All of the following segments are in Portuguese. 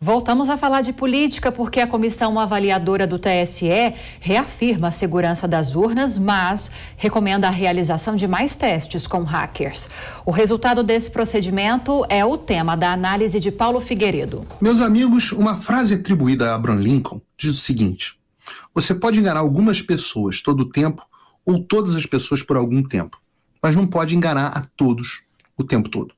Voltamos a falar de política porque a comissão avaliadora do TSE reafirma a segurança das urnas, mas recomenda a realização de mais testes com hackers. O resultado desse procedimento é o tema da análise de Paulo Figueiredo. Meus amigos, uma frase atribuída a Abraham Lincoln diz o seguinte: Você pode enganar algumas pessoas todo o tempo ou todas as pessoas por algum tempo, mas não pode enganar a todos o tempo todo.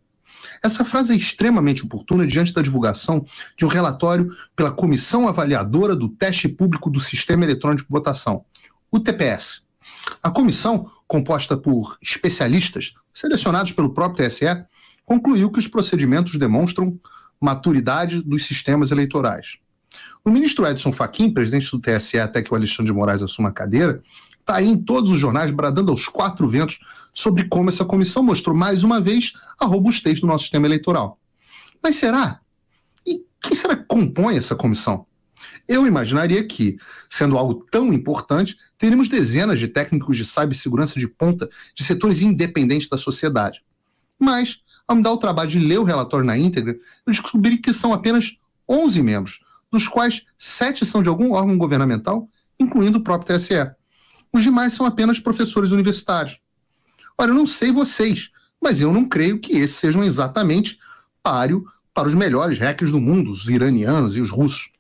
Essa frase é extremamente oportuna diante da divulgação de um relatório pela Comissão Avaliadora do Teste Público do Sistema Eletrônico de Votação, o TPS. A comissão, composta por especialistas selecionados pelo próprio TSE, concluiu que os procedimentos demonstram maturidade dos sistemas eleitorais. O ministro Edson Fachin, presidente do TSE até que o Alexandre de Moraes assuma a cadeira, está aí em todos os jornais, bradando aos quatro ventos sobre como essa comissão mostrou mais uma vez a robustez do nosso sistema eleitoral. Mas será? E quem será que compõe essa comissão? Eu imaginaria que, sendo algo tão importante, teríamos dezenas de técnicos de cibersegurança de ponta de setores independentes da sociedade. Mas, ao me dar o trabalho de ler o relatório na íntegra, eu descobri que são apenas 11 membros, dos quais 7 são de algum órgão governamental, incluindo o próprio TSE. Os demais são apenas professores universitários. Ora, eu não sei vocês, mas eu não creio que esses sejam exatamente páreo para os melhores hackers do mundo, os iranianos e os russos.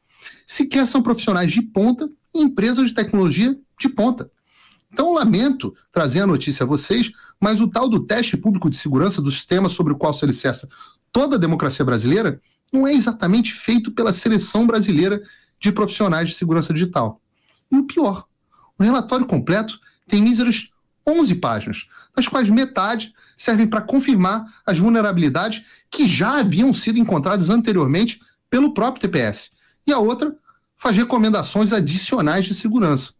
Sequer são profissionais de ponta em empresas de tecnologia de ponta. Então, lamento trazer a notícia a vocês, mas o tal do teste público de segurança do sistema sobre o qual se alicerça toda a democracia brasileira não é exatamente feito pela seleção brasileira de profissionais de segurança digital. E o pior, o relatório completo tem míseras 11 páginas, das quais metade servem para confirmar as vulnerabilidades que já haviam sido encontradas anteriormente pelo próprio TPS, e a outra faz recomendações adicionais de segurança.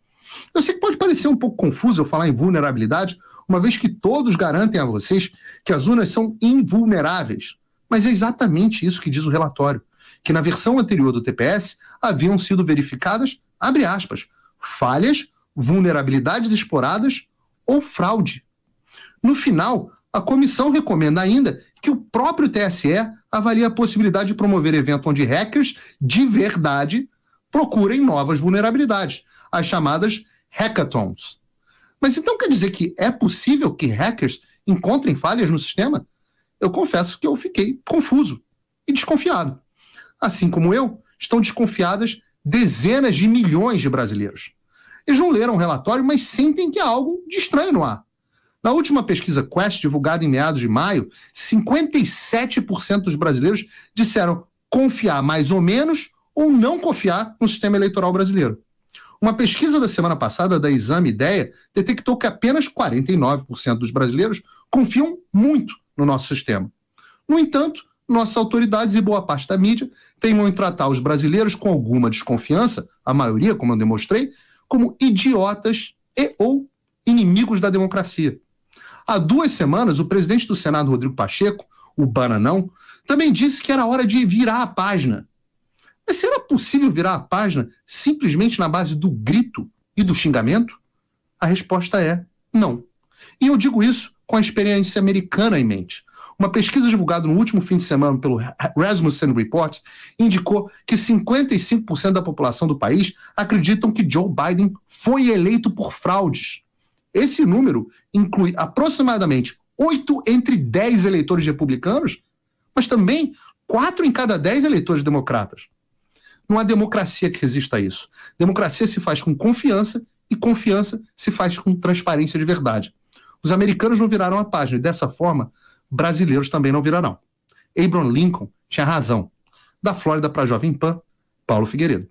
Eu sei que pode parecer um pouco confuso eu falar em vulnerabilidade, uma vez que todos garantem a vocês que as urnas são invulneráveis. Mas é exatamente isso que diz o relatório, que na versão anterior do TPS haviam sido verificadas, abre aspas, falhas vulnerabilidades exploradas ou fraude. No final, a comissão recomenda ainda que o próprio TSE avalie a possibilidade de promover evento onde hackers de verdade procurem novas vulnerabilidades, as chamadas hackathons. Mas então quer dizer que é possível que hackers encontrem falhas no sistema? Eu confesso que eu fiquei confuso e desconfiado. Assim como eu, estão desconfiadas dezenas de milhões de brasileiros. Eles não leram o relatório, mas sentem que há algo de estranho no ar. Na última pesquisa Quest, divulgada em meados de maio, 57% dos brasileiros disseram confiar mais ou menos ou não confiar no sistema eleitoral brasileiro. Uma pesquisa da semana passada da Exame Ideia detectou que apenas 49% dos brasileiros confiam muito no nosso sistema. No entanto, nossas autoridades e boa parte da mídia teimam em tratar os brasileiros com alguma desconfiança, a maioria, como eu demonstrei, como idiotas e ou inimigos da democracia. Há duas semanas, o presidente do Senado, Rodrigo Pacheco, o Bananão, também disse que era hora de virar a página. Mas será possível virar a página simplesmente na base do grito e do xingamento? A resposta é não. E eu digo isso com a experiência americana em mente. Uma pesquisa divulgada no último fim de semana pelo Rasmussen Reports indicou que 55% da população do país acreditam que Joe Biden foi eleito por fraudes. Esse número inclui aproximadamente 8 entre 10 eleitores republicanos, mas também 4 em cada 10 eleitores democratas. Não há democracia que resista a isso. Democracia se faz com confiança e confiança se faz com transparência de verdade. Os americanos não viraram a página e, dessa forma, brasileiros também não virarão. Abraham Lincoln tinha razão. Da Flórida para Jovem Pan, Paulo Figueiredo.